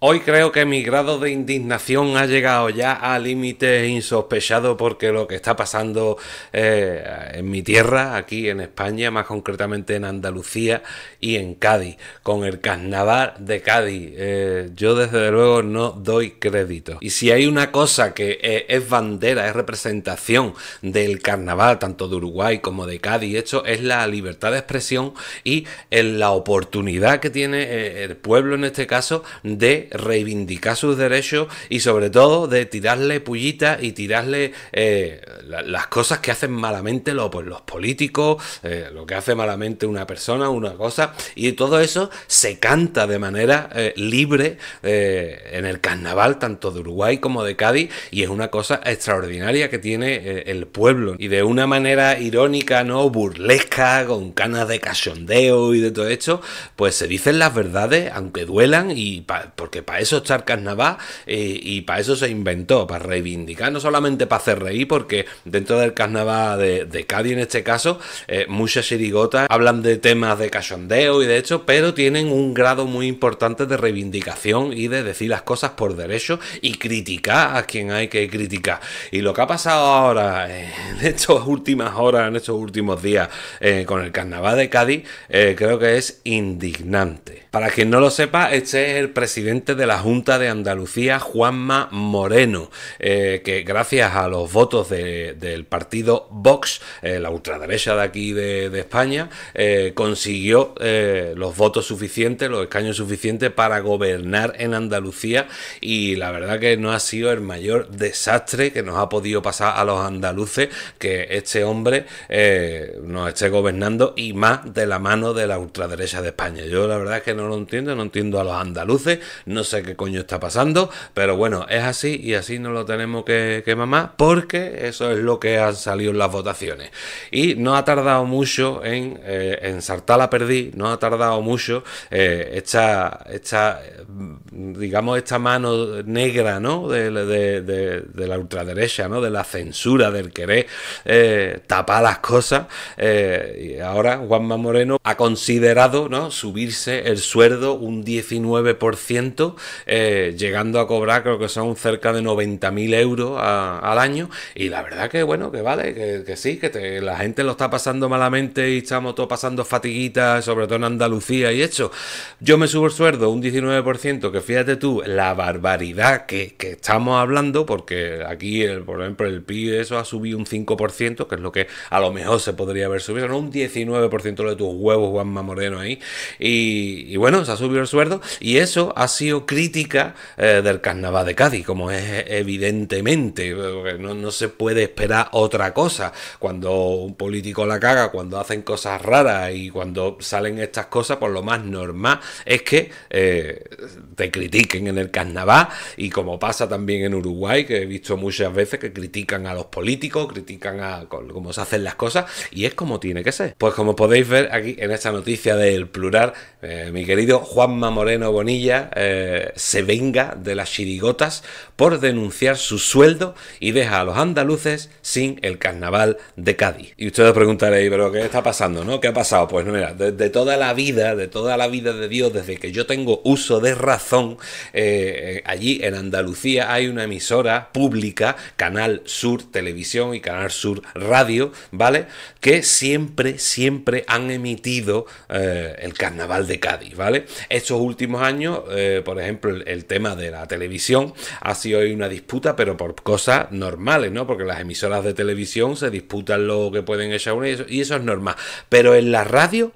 Hoy creo que mi grado de indignación ha llegado ya a límites insospechados porque lo que está pasando eh, en mi tierra, aquí en España, más concretamente en Andalucía y en Cádiz, con el carnaval de Cádiz, eh, yo desde luego no doy crédito. Y si hay una cosa que eh, es bandera, es representación del carnaval, tanto de Uruguay como de Cádiz, esto es la libertad de expresión y la oportunidad que tiene el pueblo en este caso de reivindicar sus derechos y sobre todo de tirarle pullitas y tirarle eh, las cosas que hacen malamente pues, los, políticos, eh, lo que hace malamente una persona, una cosa, y todo eso se canta de manera eh, libre en el carnaval, tanto de Uruguay como de Cádiz, y es una cosa extraordinaria que tiene el pueblo, y de una manera irónica, ¿no? Burlesca, con canas de cachondeo y de todo esto, pues se dicen las verdades, aunque duelan, y porque para eso está el Carnaval eh, y para eso se inventó, para reivindicar, no solamente para hacer reír, porque dentro del carnaval de, Cádiz en este caso, eh, muchas chirigotas hablan de temas de cachondeo y de hecho, pero tienen un grado muy importante de reivindicación y de decir las cosas por derecho y criticar a quien hay que criticar. Y lo que ha pasado ahora, en estas últimas horas, en estos últimos días, eh, con el carnaval de Cádiz, creo que es indignante. Para quien no lo sepa, este es el presidente de la Junta de Andalucía, Juanma Moreno, eh, que gracias a los votos del partido Vox, eh, la ultraderecha de aquí de, España, eh, consiguió los votos suficientes, los escaños suficientes para gobernar en Andalucía y la verdad que no ha sido el mayor desastre que nos ha podido pasar a los andaluces que este hombre nos esté gobernando y más de la mano de la ultraderecha de España. Yo la verdad que no lo entiendo, no entiendo a los andaluces, no sé qué coño está pasando, pero bueno, es así y así no lo tenemos que, que mamar porque eso es lo que han salido en las votaciones. Y no ha tardado mucho en, eh, en la perdí, no ha tardado mucho eh, esta, digamos, esta mano negra, ¿no? De, la ultraderecha, ¿no? De la censura, del querer eh, tapar las cosas. y ahora Juanma Moreno ha considerado, ¿no? Subirse el sueldo un 19%, eh, llegando a cobrar creo que son cerca de 90.000 euros al año. Y la verdad que bueno, que vale, que, sí, que la gente lo está pasando malamente y estamos todos pasando fatiguitas, sobre todo en Andalucía y hecho. Yo me subo el sueldo un 19%, que fíjate tú, la barbaridad que, estamos hablando, porque aquí, por ejemplo, el PIB eso ha subido un 5%, que es lo que a lo mejor se podría haber subido, ¿no? Un 19% de tus huevos, Juanma Moreno ahí. y, bueno, se ha subido el sueldo y eso ha sido crítica eh, del carnaval de Cádiz, como es evidentemente, eh, no, se puede esperar otra cosa. Cuando un político la caga, cuando hacen cosas raras y cuando salen estas cosas, por pues lo más normal es que eh, te critiquen en el carnaval y como pasa también en Uruguay, que he visto muchas veces que critican a los políticos, critican a cómo se hacen las cosas y es como tiene que ser. Pues como podéis ver aquí en esta noticia del plural, querido Juanma Moreno Bonilla eh, se venga de las chirigotas por denunciar su sueldo y deja a los andaluces sin el carnaval de Cádiz. Y ustedes preguntaréis, pero ¿qué está pasando? ¿no? ¿Qué ha pasado? Pues mira, desde toda la vida, de toda la vida de Dios, desde que yo tengo uso de razón, eh, eh, allí en Andalucía hay una emisora pública, Canal Sur Televisión y Canal Sur Radio, ¿vale? Que siempre, siempre han emitido el carnaval de Cádiz. Estos últimos años, eh, por ejemplo, el, tema de la televisión ha sido hoy una disputa, pero por cosas normales, ¿no? Porque las emisoras de televisión se disputan lo que pueden echar una y eso, y eso es normal. Pero en la radio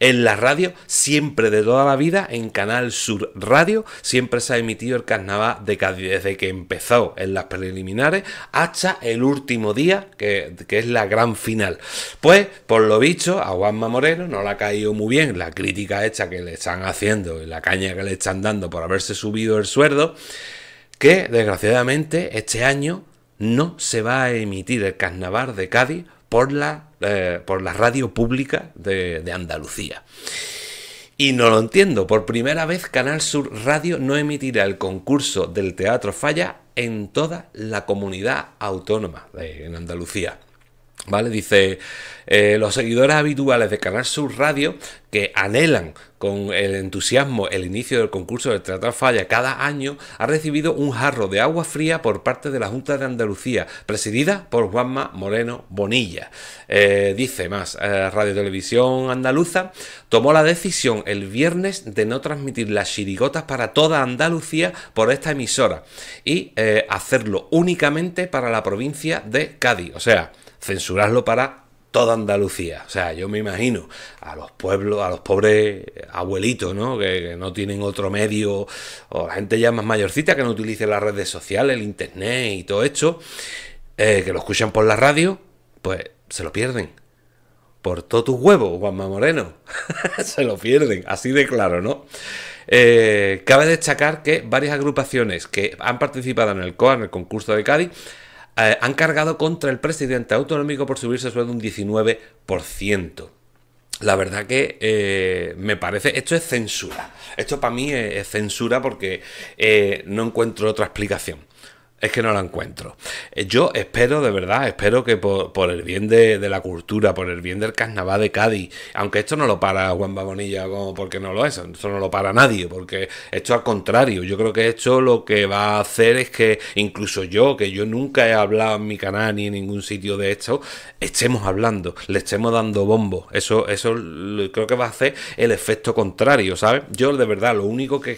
en la radio, siempre de toda la vida, en Canal Sur Radio, siempre se ha emitido el carnaval de Cádiz, desde que empezó en las preliminares hasta el último día, que, es la gran final. Pues, por lo dicho, a Juanma Moreno no le ha caído muy bien la crítica hecha que le están haciendo y la caña que le están dando por haberse subido el sueldo, que desgraciadamente este año no se va a emitir el carnaval de Cádiz eh, por la, radio pública de, Andalucía. Y no lo entiendo, por primera vez Canal Sur Radio no emitirá el concurso del Teatro Falla en toda la comunidad autónoma de, en Andalucía. ¿Vale? Dice, eh, los seguidores habituales de Canal Sur Radio que anhelan con el entusiasmo el inicio del concurso de Tratar Falla cada año ha recibido un jarro de agua fría por parte de la Junta de Andalucía, presidida por Juanma Moreno Bonilla. Eh, dice más, eh, Radio Televisión Andaluza tomó la decisión el viernes de no transmitir las chirigotas para toda Andalucía por esta emisora y hacerlo únicamente para la provincia de Cádiz. O sea, censurarlo para toda Andalucía. O sea, yo me imagino a los pueblos, a los pobres abuelitos, ¿no? Que, no tienen otro medio, o la gente ya más mayorcita que no utilice las redes sociales, el internet y todo esto, eh, que lo escuchan por la radio, pues se lo pierden. Por todos tus huevos, Juanma Moreno. se lo pierden, así de claro, ¿no? Eh, cabe destacar que varias agrupaciones que han participado en el COA, en el concurso de Cádiz, eh, han cargado contra el presidente autonómico por subirse sueldo un 19%. La verdad que eh, me parece, esto es censura. Esto para mí es, censura porque eh, no encuentro otra explicación. Es que no la encuentro. Eh, yo espero, de verdad, espero que por, el bien de, la cultura, por el bien del carnaval de Cádiz, aunque esto no lo para Juan Babonilla como porque no lo es, esto no lo para nadie, porque esto al contrario, yo creo que esto lo que va a hacer es que incluso yo, que yo nunca he hablado en mi canal ni en ningún sitio de esto, estemos hablando, le estemos dando bombo. Eso, eso creo que va a hacer el efecto contrario, ¿sabes? Yo de verdad lo único que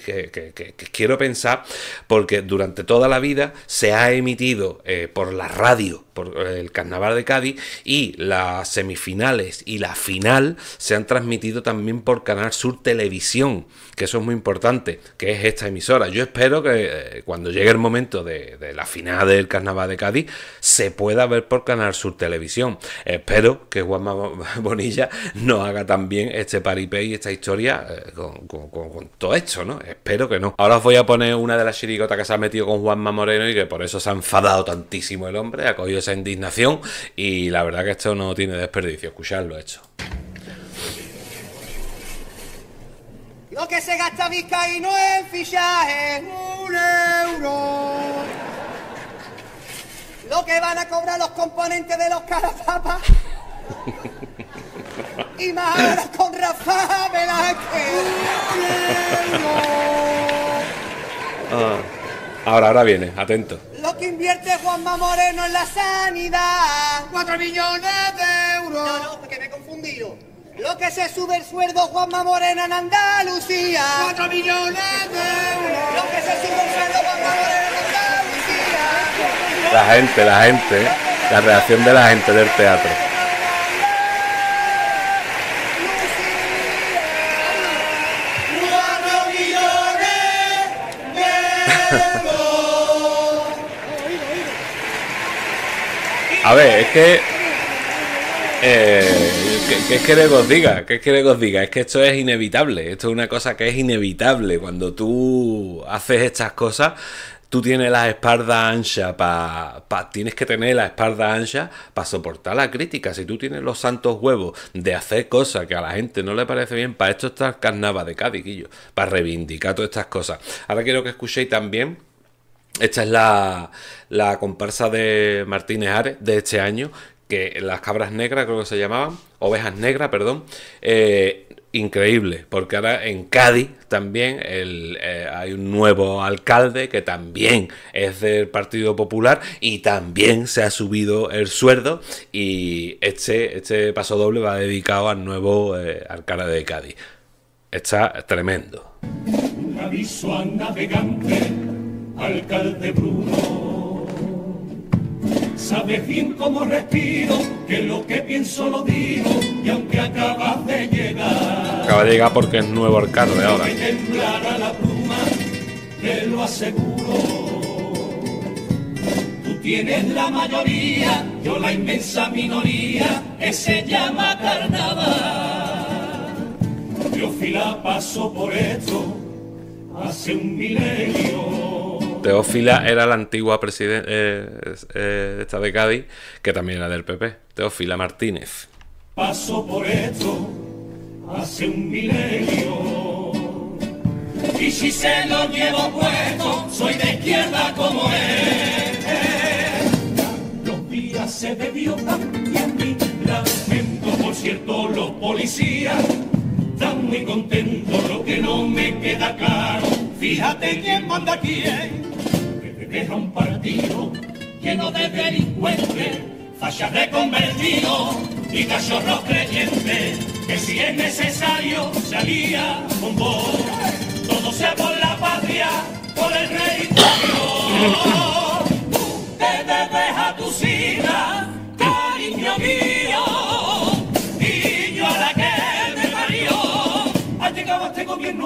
quiero pensar, porque durante toda la vida, se ha emitido eh, por la radio, por eh, el Carnaval de Cádiz, y las semifinales y la final se han transmitido también por Canal Sur Televisión, que eso es muy importante, que es esta emisora. Yo espero que eh, cuando llegue el momento de, la final del Carnaval de Cádiz se pueda ver por Canal Sur Televisión. Espero que Juanma Bonilla no haga también este paripé y esta historia con, todo esto, ¿no? Espero que no. Ahora os voy a poner una de las chirigotas que se ha metido con Juanma Moreno y por eso se ha enfadado tantísimo el hombre, ha cogido esa indignación y la verdad que esto no tiene desperdicio, Escuchadlo hecho. Lo que se gasta y no en fichaje un euro. Lo que van a cobrar los componentes de los carapapas. y más ahora con Rafa Velázquez. Ah. Ahora, ahora viene, atento. Lo que invierte Juanma Moreno en la sanidad, 4 millones de euros. No, no, porque me he confundido. Lo que se sube el sueldo Juanma Moreno en Andalucía, 4 millones de euros. Lo que se sube el sueldo Juanma Moreno en Andalucía. La gente, la gente, la reacción de la gente del teatro. A ver, es que. Eh, ¿qué, es que os diga? ¿Qué que os diga? Es que esto es inevitable. Esto es una cosa que es inevitable. Cuando tú haces estas cosas, tú tienes la espalda ancha para... Pa, tienes que tener la espalda ancha para soportar la crítica. Si tú tienes los santos huevos de hacer cosas que a la gente no le parece bien, para esto está el carnaval de Cádiz, para reivindicar todas estas cosas. Ahora quiero que escuchéis también esta es la, comparsa de Martínez Ares de este año, que las cabras negras creo que se llamaban, ovejas negras, perdón. Eh, increíble, porque ahora en Cádiz también eh, hay un nuevo alcalde que también es del Partido Popular y también se ha subido el sueldo y este, este paso doble va dedicado al nuevo eh, alcalde de Cádiz. Está tremendo. aviso navegante alcalde Bruno. sabe bien cómo respiro, que lo que pienso lo digo, y aunque acabas de llegar. Acaba de llegar porque es nuevo alcalde ahora. temblar a la pluma, te lo aseguro Tú tienes la mayoría, yo la inmensa minoría Ese llama carnaval. Yo fila paso por esto hace un milenio. Teófila era la antigua presidenta eh, eh, esta de Cádiz, que también era del PP. Teófila Martínez. Paso por esto hace un milenio. Y si se lo llevo puesto, soy de izquierda como él. Los días se bebió También mi lamento, por cierto, los policías. Están muy contentos, lo que no me queda claro. Fíjate quién manda quién. Es un partido lleno de delincuentes, fachas de convertido, y cachorro creyentes, que si es necesario salía con vos. Todo sea por la patria, por el rey Tú te debes a tus hijas, cariño mío.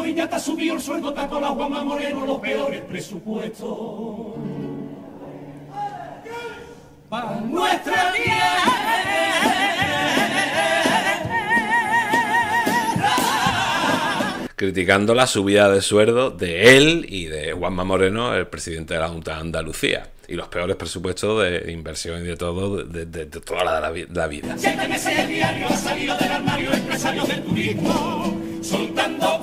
y ya te subido el sueldo, te ha la Juanma moreno, los peores presupuestos. Para nuestra vida Criticando la subida de sueldo de él y de Juanma Moreno, el presidente de la Junta de Andalucía y los peores presupuestos de inversión y de todo, de, toda la, vida. Siete meses diario ha salido del armario empresarios del turismo, soltando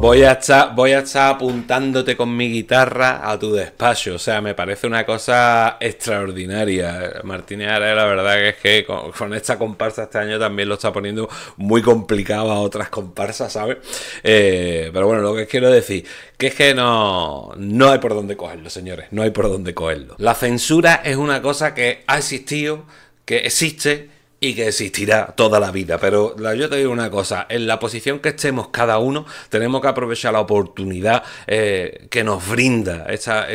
Voy a, estar, voy a estar apuntándote con mi guitarra a tu despacho. O sea, me parece una cosa extraordinaria. Martínez la verdad que es que con, esta comparsa este año también lo está poniendo muy complicado a otras comparsas, ¿sabes? Eh, pero bueno, lo que quiero decir, que es que no, no hay por dónde cogerlo, señores. No hay por dónde cogerlo. La censura es una cosa que ha existido, que existe y que existirá toda la vida. Pero yo te digo una cosa, en la posición que estemos cada uno, tenemos que aprovechar la oportunidad eh, que nos brinda esta,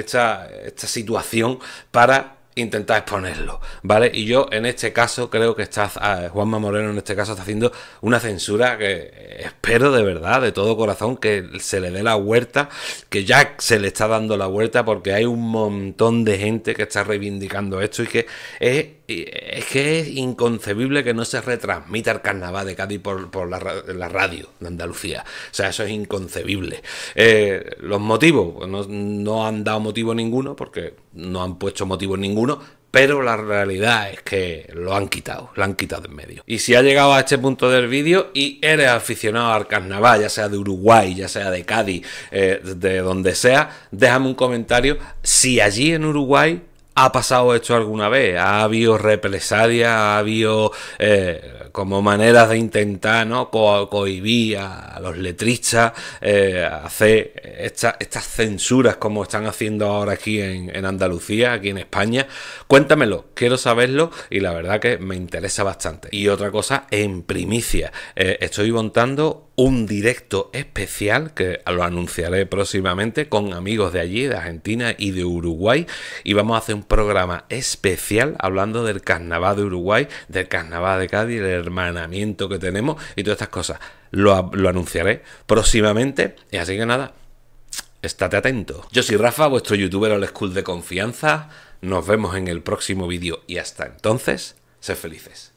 situación para intentar exponerlo, ¿vale? Y yo en este caso creo que está, eh, Juanma Moreno en este caso está haciendo una censura que espero de verdad, de todo corazón, que se le dé la vuelta, que ya se le está dando la vuelta porque hay un montón de gente que está reivindicando esto y que es eh, es que es inconcebible que no se retransmita el carnaval de Cádiz por, la, radio de Andalucía. O sea, eso es inconcebible. Eh, los motivos, pues, no, han dado motivo ninguno, porque no han puesto motivo ninguno, pero la realidad es que lo han quitado, lo han quitado en medio. Y si ha llegado a este punto del vídeo y eres aficionado al carnaval, ya sea de Uruguay, ya sea de Cádiz, eh, de donde sea, déjame un comentario si allí en Uruguay ha pasado esto alguna vez, ha habido represalias, ha habido eh, como maneras de intentar ¿no? cohibir a, los letristas, eh, hacer estas censuras como están haciendo ahora aquí en, Andalucía, aquí en España. Cuéntamelo, quiero saberlo y la verdad que me interesa bastante. Y otra cosa, en primicia, eh, estoy montando un directo especial que lo anunciaré próximamente con amigos de allí, de Argentina y de Uruguay. Y vamos a hacer un programa especial hablando del carnaval de Uruguay, del carnaval de Cádiz, el hermanamiento que tenemos y todas estas cosas. Lo, anunciaré próximamente. Y así que nada, estate atento. Yo soy Rafa, vuestro youtuber el School de confianza. Nos vemos en el próximo vídeo y hasta entonces, sed felices.